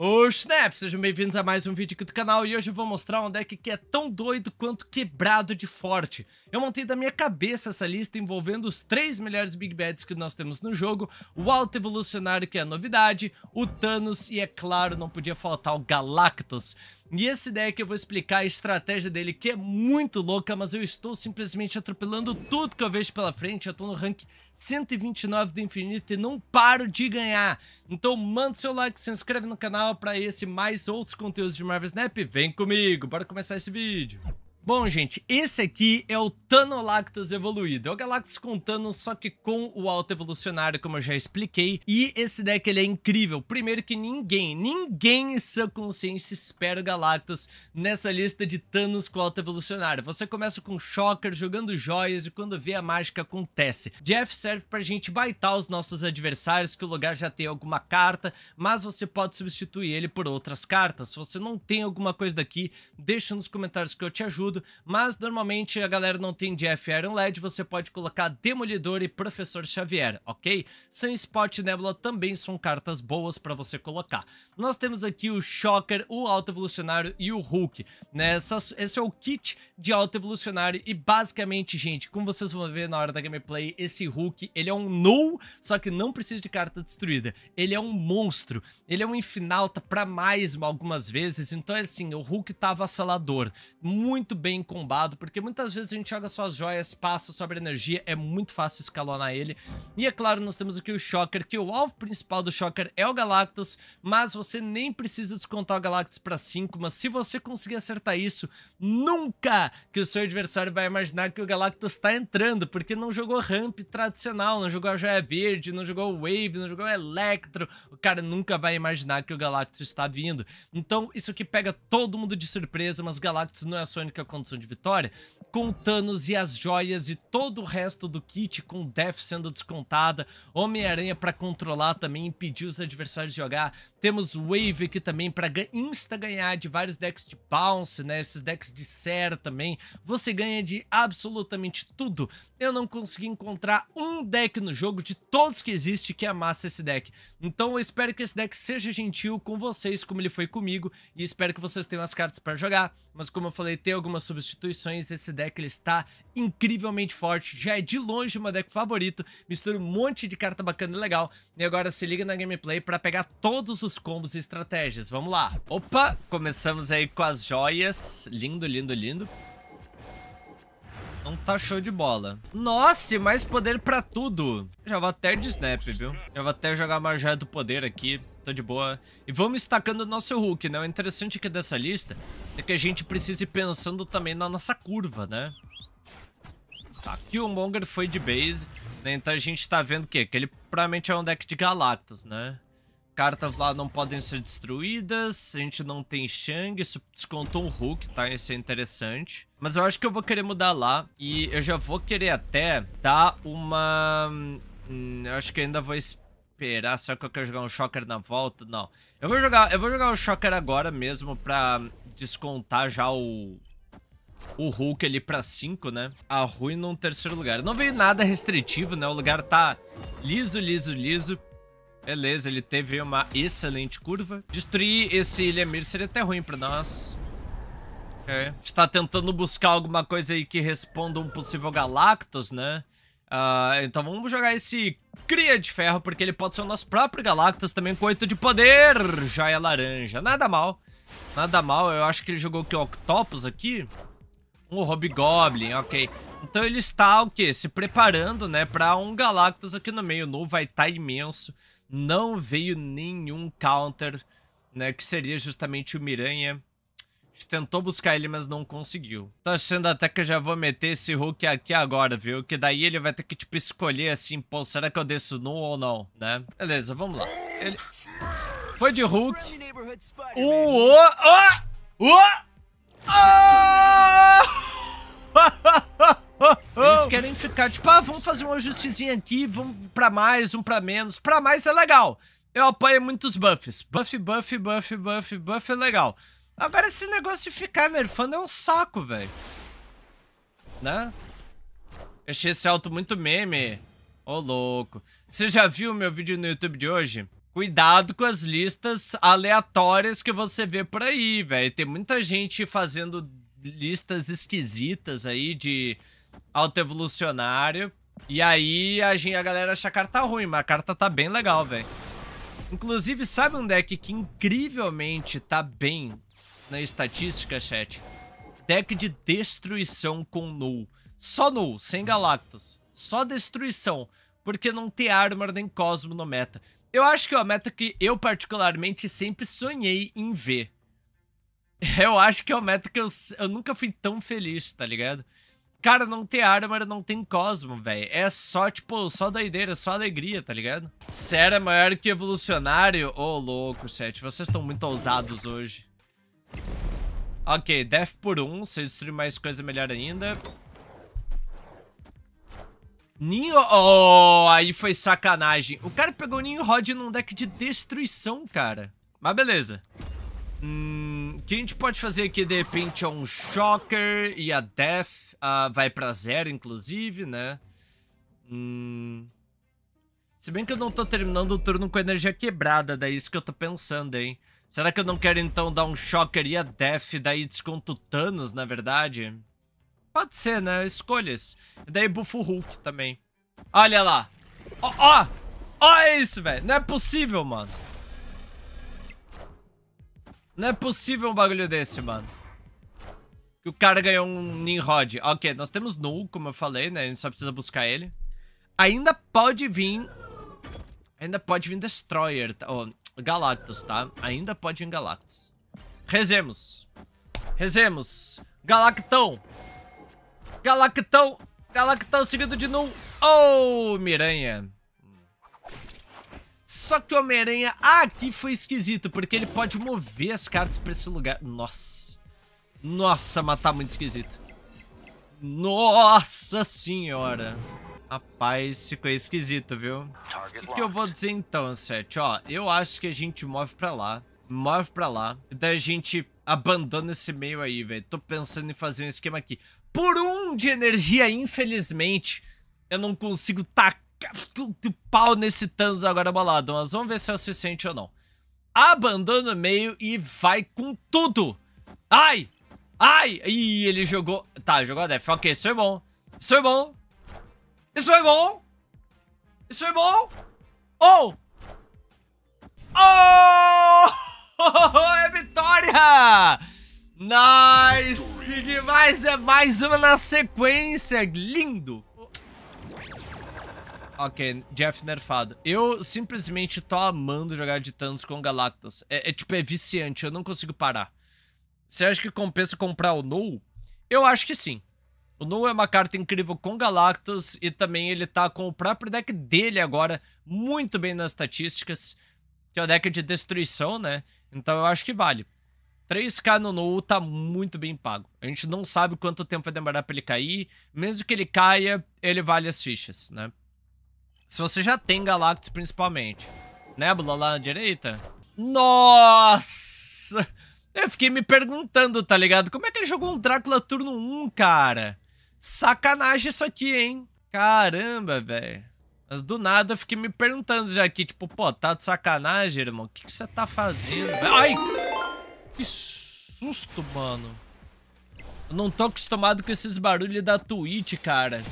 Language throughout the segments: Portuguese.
O Snap, sejam bem-vindos a mais um vídeo aqui do canal e hoje eu vou mostrar um deck é que é tão doido quanto quebrado de forte. Eu montei da minha cabeça essa lista envolvendo os três melhores Big Bads que nós temos no jogo, o Alto Evolucionário que é a novidade, o Thanos e é claro não podia faltar o Galactus. E esse deck eu vou explicar a estratégia dele que é muito louca, mas eu estou simplesmente atropelando tudo que eu vejo pela frente, eu estou no rank 129 do infinito e não paro de ganhar. Então manda seu like, se inscreve no canal para esse mais outros conteúdos de Marvel Snap. Vem comigo, bora começar esse vídeo. Bom, gente, esse aqui é o Thanolactus evoluído. É o Galactus com Thanos, só que com o Alto Evolucionário, como eu já expliquei. E esse deck, ele é incrível. Primeiro que ninguém, ninguém em sua consciência espera o Galactus nessa lista de Thanos com Alto Evolucionário. Você começa com Shocker, jogando joias e quando vê a mágica acontece. Jeff serve pra gente baitar os nossos adversários, que o lugar já tem alguma carta, mas você pode substituir ele por outras cartas. Se você não tem alguma coisa daqui, deixa nos comentários que eu te ajudo tudo, mas normalmente a galera não tem Jeff Iron LED você pode colocar Demolidor e Professor Xavier, ok? Sunspot e Nebula também são cartas boas para você colocar. Nós temos aqui o Shocker, o Alto Evolucionário e o Hulk, nessas né? esse é o kit de Alto Evolucionário e basicamente, gente, como vocês vão ver na hora da gameplay, esse Hulk, ele é um null, só que não precisa de carta destruída. Ele é um monstro, ele é um infinalta para mais algumas vezes, então é assim, o Hulk tá avassalador, muito bem combado, porque muitas vezes a gente joga suas joias, passa sobre energia, é muito fácil escalonar ele. E é claro, nós temos aqui o Shocker, que o alvo principal do Shocker é o Galactus, mas você nem precisa descontar o Galactus para 5, mas se você conseguir acertar isso, nunca que o seu adversário vai imaginar que o Galactus está entrando, porque não jogou ramp tradicional, não jogou a joia verde, não jogou wave, não jogou electro, o cara nunca vai imaginar que o Galactus está vindo. Então isso aqui pega todo mundo de surpresa, mas Galactus não é a sua única condição de vitória, com Thanos e as joias e todo o resto do kit, com Death sendo descontada, Homem-Aranha para controlar também, impedir os adversários de jogar. Temos Wave aqui também para insta ganhar de vários decks de Bounce, né? Esses decks de Serra também. Você ganha de absolutamente tudo. Eu não consegui encontrar um deck no jogo de todos que existe que amasse esse deck. Então eu espero que esse deck seja gentil com vocês, como ele foi comigo, e espero que vocês tenham as cartas para jogar. Mas como eu falei, tem algumas algumas substituições, esse deck ele está incrivelmente forte, já é de longe o meu deck favorito, mistura um monte de carta bacana e legal, e agora se liga na gameplay para pegar todos os combos e estratégias, vamos lá. Opa, começamos aí com as joias, lindo, lindo, lindo. Não tá show de bola. Nossa, e mais poder pra tudo. Já vou até de snap, viu? Já vou até jogar mais joia do poder aqui. Tô de boa. E vamos destacando o nosso Hulk, né? O interessante aqui é dessa lista é que a gente precisa ir pensando também na nossa curva, né? Tá, Killmonger foi de base, né? Então a gente tá vendo o quê? Que ele provavelmente é um deck de Galactus, né? Cartas lá não podem ser destruídas, a gente não tem Shang, isso descontou um Hulk, tá? Isso é interessante. Mas eu acho que eu vou querer mudar lá e eu já vou querer até dar uma... Hum, eu acho que ainda vou recuperar. Ah, será que eu quero jogar um Shocker na volta? Não. Eu vou jogar, eu vou jogar o Shocker agora mesmo pra descontar já o, o Hulk ali pra 5, né? A ruim num terceiro lugar. Não veio nada restritivo, né? O lugar tá liso, liso, liso. Beleza, ele teve uma excelente curva. Destruir esse Ilhamir seria até ruim pra nós. Ok. É. A gente tá tentando buscar alguma coisa aí que responda um possível Galactus, né? Uh, então vamos jogar esse Cria de Ferro, porque ele pode ser o nosso próprio Galactus também com 8 de poder. Joia é laranja. Nada mal. Nada mal. Eu acho que ele jogou o que? Octopus aqui? Um Hobgoblin, ok. Então ele está o quê? Se preparando, né, para um Galactus aqui no meio. novo vai estar tá imenso. Não veio nenhum counter, né, que seria justamente o Miranha tentou buscar ele, mas não conseguiu. Tô achando até que eu já vou meter esse Hulk aqui agora, viu? Que daí ele vai ter que, tipo, escolher assim, pô, será que eu desço nu ou não, né? Beleza, vamos lá. Ele... Foi de Hulk. Uou! Oh! Oh! Oh! Eles querem ficar, tipo, ah, vamos fazer um ajustezinho aqui, vamos pra mais, um pra menos. Pra mais é legal. Eu apoio muitos buffs. Buff, buff, buff, buff, buff é legal. Agora esse negócio de ficar nerfando é um saco, velho. Né? Eu achei esse alto muito meme. Ô, oh, louco. Você já viu meu vídeo no YouTube de hoje? Cuidado com as listas aleatórias que você vê por aí, velho. Tem muita gente fazendo listas esquisitas aí de auto-evolucionário. E aí a, gente, a galera acha a carta ruim, mas a carta tá bem legal, velho. Inclusive, sabe um deck é que incrivelmente tá bem na estatística, chat. Deck de destruição com Null. Só Null, sem Galactus. Só destruição. Porque não tem Armor nem Cosmo no meta. Eu acho que é uma meta que eu particularmente sempre sonhei em ver. Eu acho que é uma meta que eu, eu nunca fui tão feliz, tá ligado? Cara, não tem Armor, não tem Cosmo, velho. É só, tipo, só doideira, só alegria, tá ligado? Sério, maior que evolucionário? Ô, oh, louco, chat. Vocês estão muito ousados hoje. Ok, death por um. Se eu destruir mais coisa, melhor ainda. Ninho... Oh, aí foi sacanagem. O cara pegou o Ninho Rod num deck de destruição, cara. Mas beleza. Hum, o que a gente pode fazer aqui, de repente, é um Shocker e a Death uh, vai pra zero, inclusive, né? Hum... Se bem que eu não tô terminando o turno com energia quebrada, daí é isso que eu tô pensando, hein? Será que eu não quero então dar um Shocker e a Death, daí desconto Thanos, na verdade? Pode ser, né? Escolhas. E daí buffo Hulk também. Olha lá. Ó, ó! Ó isso, velho. Não é possível, mano. Não é possível um bagulho desse, mano. Que o cara ganhou um Nimrod. Ok, nós temos Null, como eu falei, né? A gente só precisa buscar ele. Ainda pode vir... Ainda pode vir Destroyer. Oh, Galactus, tá? Ainda pode ir em Galactus. Rezemos. Rezemos. Galactão. Galactão. Galactão seguido de Null. Oh, Miranha. Só que o Homem-Aranha ah, aqui foi esquisito, porque ele pode mover as cartas pra esse lugar. Nossa. Nossa, matar muito esquisito. Nossa senhora. Rapaz, ficou esquisito, viu? O que, que, eu vou dizer então, Seth? Ó, eu acho que a gente move pra lá. Move pra lá. E daí a gente abandona esse meio aí, velho. Tô pensando em fazer um esquema aqui. Por um de energia, infelizmente, eu não consigo tacar o pau nesse Thanos agora bolado. Mas vamos ver se é o suficiente ou não. Abandona o meio e vai com tudo. Ai! Ai! Ih, ele jogou... Tá, jogou a def. Ok, isso foi bom. Isso foi bom. Isso foi bom! Isso foi bom! Oh! Oh! é vitória! Nice demais! É mais uma na sequência! Lindo! Ok, Jeff nerfado. Eu simplesmente tô amando jogar de Thanos com Galactus. É, é, tipo, é viciante, eu não consigo parar. Você acha que compensa comprar o No? Eu acho que sim. O Nu é uma carta incrível com Galactus e também ele tá com o próprio deck dele agora, muito bem nas estatísticas, que é o deck de destruição, né? Então eu acho que vale. 3k no Nu tá muito bem pago. A gente não sabe quanto tempo vai demorar pra ele cair. Mesmo que ele caia, ele vale as fichas, né? Se você já tem Galactus principalmente. Nébula lá na direita. Nossa! Eu fiquei me perguntando, tá ligado? Como é que ele jogou um Drácula turno 1, cara? Sacanagem isso aqui, hein? Caramba, velho. Mas do nada eu fiquei me perguntando já aqui, tipo, pô, tá de sacanagem, irmão? O que você tá fazendo? Ai! Que susto, mano. Eu não tô acostumado com esses barulhos da Twitch, cara.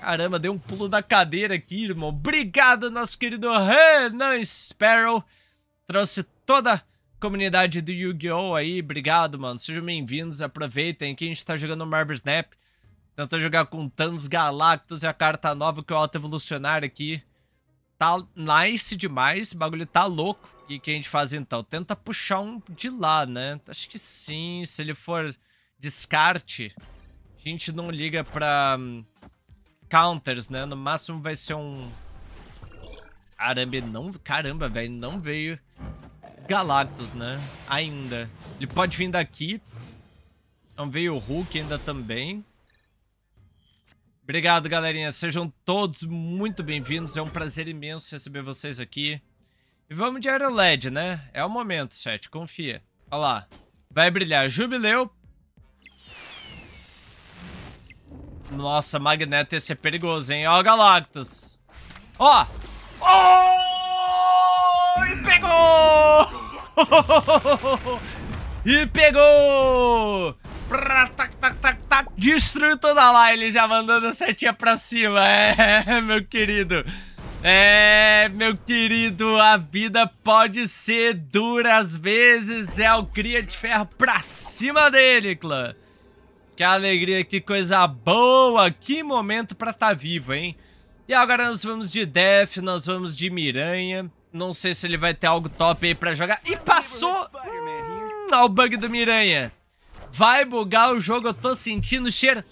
Caramba, dei um pulo da cadeira aqui, irmão. Obrigado, nosso querido Renan Sparrow. Trouxe toda a comunidade do Yu-Gi-Oh! aí. Obrigado, mano. Sejam bem-vindos. Aproveitem que a gente tá jogando Marvel Snap. Tentou jogar com Tans Galactus e a carta nova que é o Alto Evolucionário aqui. Tá nice demais, o bagulho tá louco. E o que a gente faz então? Tenta puxar um de lá, né? Acho que sim, se ele for descarte, a gente não liga pra um, counters, né? No máximo vai ser um... caramba não... Caramba, velho, não veio Galactus, né? Ainda. Ele pode vir daqui. Não veio o Hulk ainda também. Obrigado, galerinha. Sejam todos muito bem-vindos. É um prazer imenso receber vocês aqui. E vamos de AeroLED, né? É o momento, chat. Confia. Olha lá. Vai brilhar. Jubileu. Nossa, Magneto ia ser é perigoso, hein? Ó, Galactus. Ó! Oh! E pegou! e pegou! Prá, tac, tac, tac, tac. Destruiu toda lá, ele já mandando a setinha pra cima. É, meu querido. É, meu querido, a vida pode ser dura às vezes. É o Cria de Ferro pra cima dele, clã. Que alegria, que coisa boa. Que momento pra tá vivo, hein? E agora nós vamos de Def, nós vamos de Miranha. Não sei se ele vai ter algo top aí pra jogar. E passou! Hum, ao bug do Miranha. Vai bugar o jogo, eu tô sentindo cheiro...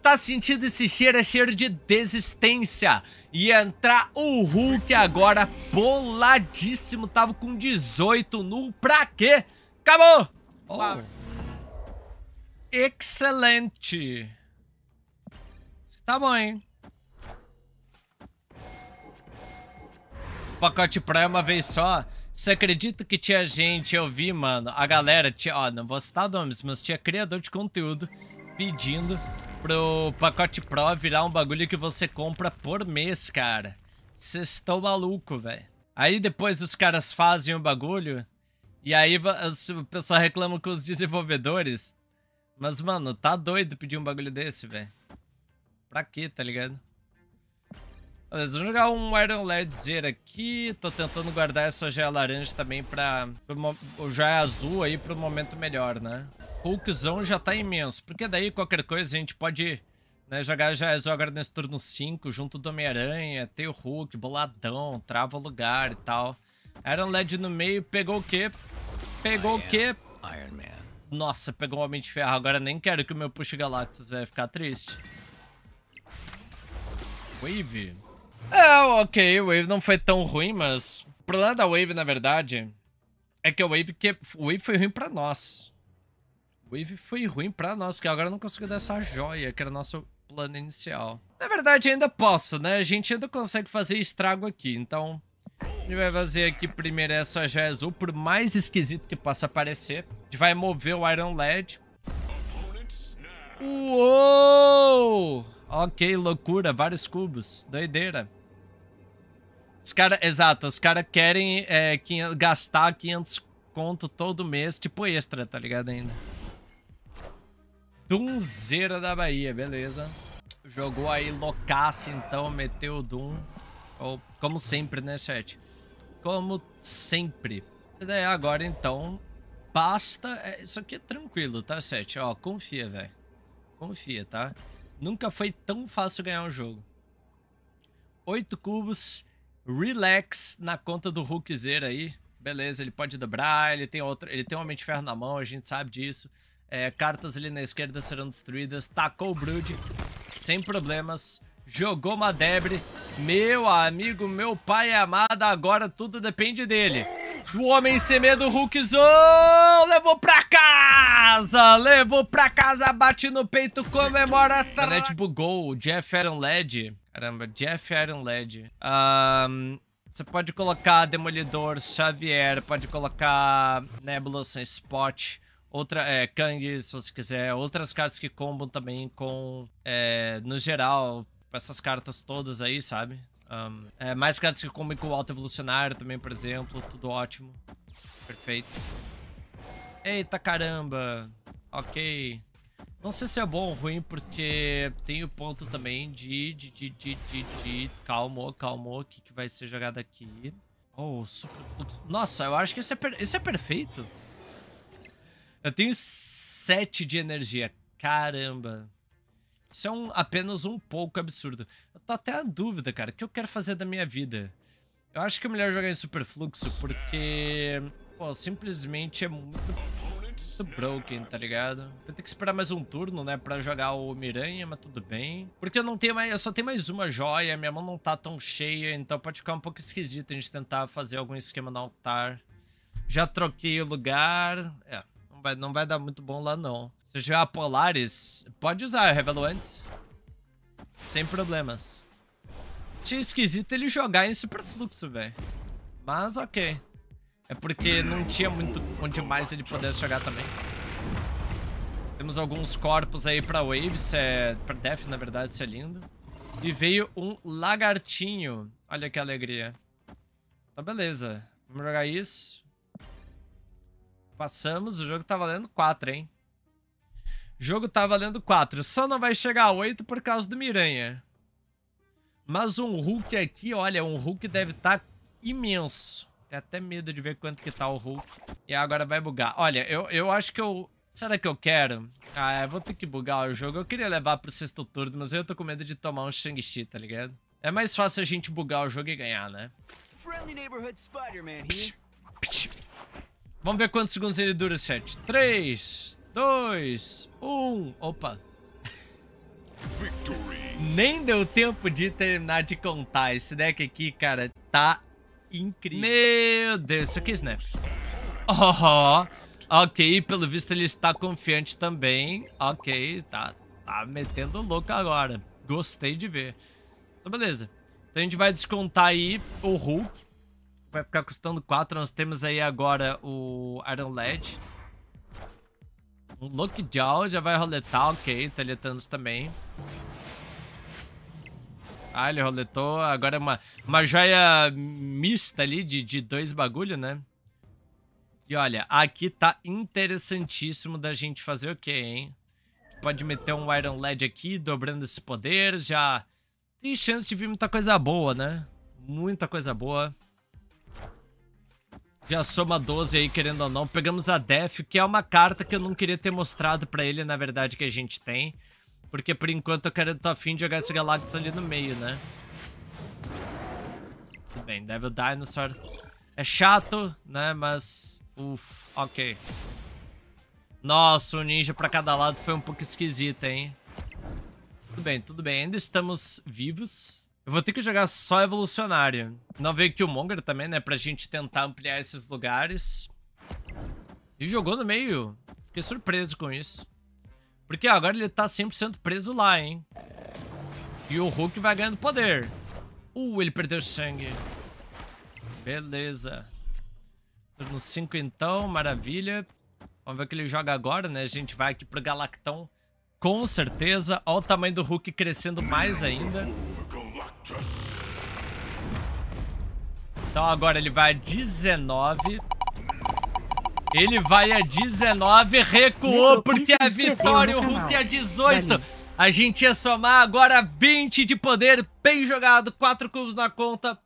Tá sentindo esse cheiro? É cheiro de desistência. E entrar o Hulk agora boladíssimo. Tava com 18 no... Pra quê? Acabou! Oh. Excelente. Tá bom, hein? Pacote praia uma vez só. Você acredita que tinha gente, eu vi, mano, a galera, tinha, ó, não vou citar nomes, mas tinha criador de conteúdo pedindo pro pacote Pro virar um bagulho que você compra por mês, cara. Vocês estão maluco, velho. Aí depois os caras fazem o bagulho e aí o pessoal reclama com os desenvolvedores. Mas, mano, tá doido pedir um bagulho desse, velho. Pra quê, tá ligado? Vamos jogar um Iron Ledger aqui. Tô tentando guardar essa joia laranja também pra... O joia azul aí pro momento melhor, né? Hulkzão já tá imenso. Porque daí qualquer coisa a gente pode... Né, jogar já azul agora nesse turno 5, junto do Homem-Aranha, tem o Hulk, boladão, trava o lugar e tal. Iron Led no meio, pegou o quê? Pegou o quê? Iron Man. Nossa, pegou o Homem de Ferro. Agora nem quero que o meu Push Galactus vai ficar triste. Wave. É, ok, Wave não foi tão ruim, mas... O problema da Wave, na verdade, é que a Wave, que... Wave foi ruim pra nós. Wave foi ruim pra nós, que agora não consigo dar essa joia, que era nosso plano inicial. Na verdade, ainda posso, né? A gente ainda consegue fazer estrago aqui, então... A gente vai fazer aqui primeiro essa joia azul, por mais esquisito que possa parecer. A gente vai mover o Iron Led. Uou! Ok, loucura, vários cubos, doideira. Os cara, exato, os caras querem é, gastar 500 conto todo mês, tipo extra, tá ligado ainda? Dunzeira da Bahia, beleza. Jogou aí loucaço, então, meteu o Doom. Ou, como sempre, né, chat? Como sempre. E daí agora, então, basta... É, isso aqui é tranquilo, tá, chat? Ó, confia, velho. Confia, tá? Nunca foi tão fácil ganhar um jogo. 8 cubos, relax na conta do Hulkzeiro aí. Beleza, ele pode dobrar, ele tem outro, ele tem um homem de ferro na mão, a gente sabe disso. É, cartas ali na esquerda serão destruídas, tacou o Brood, sem problemas jogou uma debre. Meu amigo, meu pai é amado, agora tudo depende dele. O homem sem medo, Hulkzão, levou pra casa, levou pra casa, bate no peito, comemora. A net bugou, o Jeff Aaron LED. Caramba, Jeff Aaron LED. Um, você pode colocar Demolidor, Xavier, pode colocar Nebulous, Spot outra é, Kang, se você quiser, outras cartas que combam também com, é, no geral, essas cartas todas aí, sabe? Um, é, mais cartas que comem com o Alto Evolucionário também, por exemplo. Tudo ótimo. Perfeito. Eita caramba. Ok. Não sei se é bom ou ruim, porque tem o ponto também de, de, de, de, de, de... Calmou, calmou. O que, que vai ser jogado aqui? Oh, super fluxo. Nossa, eu acho que esse é, per... esse é perfeito. Eu tenho 7 de energia. Caramba. Isso é um, apenas um pouco absurdo. Eu tô até a dúvida, cara. O que eu quero fazer da minha vida? Eu acho que é melhor jogar em superfluxo, porque... Pô, simplesmente é muito, muito broken, tá ligado? Vou ter que esperar mais um turno, né? Pra jogar o Miranha, mas tudo bem. Porque eu não tenho mais... Eu só tenho mais uma joia. Minha mão não tá tão cheia, então pode ficar um pouco esquisito a gente tentar fazer algum esquema no altar. Já troquei o lugar. É, não vai, não vai dar muito bom lá, não. Se eu tiver a Polaris, pode usar, eu revelo antes. Sem problemas. Achei esquisito ele jogar em superfluxo, velho. Mas ok. É porque não tinha muito onde mais ele pudesse jogar também. Temos alguns corpos aí pra Waves, é... pra Death, na verdade, isso é lindo. E veio um lagartinho. Olha que alegria. Tá beleza. Vamos jogar isso. Passamos, o jogo tá valendo 4, hein? Jogo tá valendo 4. Só não vai chegar a 8 por causa do Miranha. Mas um Hulk aqui, olha, um Hulk deve estar tá imenso. Tem até medo de ver quanto que tá o Hulk. E agora vai bugar. Olha, eu, eu acho que eu... Será que eu quero? Ah, eu vou ter que bugar o jogo. Eu queria levar pro sexto turno, mas eu tô com medo de tomar um Shang-Chi, tá ligado? É mais fácil a gente bugar o jogo e ganhar, né? Vamos ver quantos segundos ele dura, chat. 3, dois, um. Opa. Victory. Nem deu tempo de terminar de contar. Esse deck aqui, cara, tá incrível. Meu Deus, isso aqui é snap. Oh, ok, pelo visto ele está confiante também. Ok, tá, tá metendo louco agora. Gostei de ver. Então, beleza. Então a gente vai descontar aí o Hulk. Vai ficar custando 4. Nós temos aí agora o Iron Lad. O Loki Jaw já vai roletar, ok. Tá letando também. Ah, ele roletou. Agora é uma, uma joia mista ali de, de dois bagulho, né? E olha, aqui tá interessantíssimo da gente fazer o okay, quê, hein? Pode meter um Iron Led aqui, dobrando esse poder, já... Tem chance de vir muita coisa boa, né? Muita coisa boa. Já soma 12 aí, querendo ou não. Pegamos a Def, que é uma carta que eu não queria ter mostrado pra ele, na verdade, que a gente tem. Porque por enquanto eu quero, tô afim de jogar esse Galactus ali no meio, né? Tudo bem, Devil Dinosaur é chato, né? Mas, uff, ok. Nossa, o um ninja pra cada lado foi um pouco esquisito, hein? Tudo bem, tudo bem. Ainda estamos vivos, eu vou ter que jogar só evolucionário. Não veio Killmonger também, né? Pra gente tentar ampliar esses lugares. E jogou no meio. Fiquei surpreso com isso. Porque agora ele tá 100% preso lá, hein? E o Hulk vai ganhando poder. Uh, ele perdeu sangue. Beleza. Turno 5 então, maravilha. Vamos ver o que ele joga agora, né? A gente vai aqui pro Galactão com certeza. Olha o tamanho do Hulk crescendo mais ainda. Então agora ele vai a 19. Ele vai a 19, recuou porque é a vitória, o né, Hulk a 18. É a gente ia somar agora 20 de poder, bem jogado, 4 cubos na conta.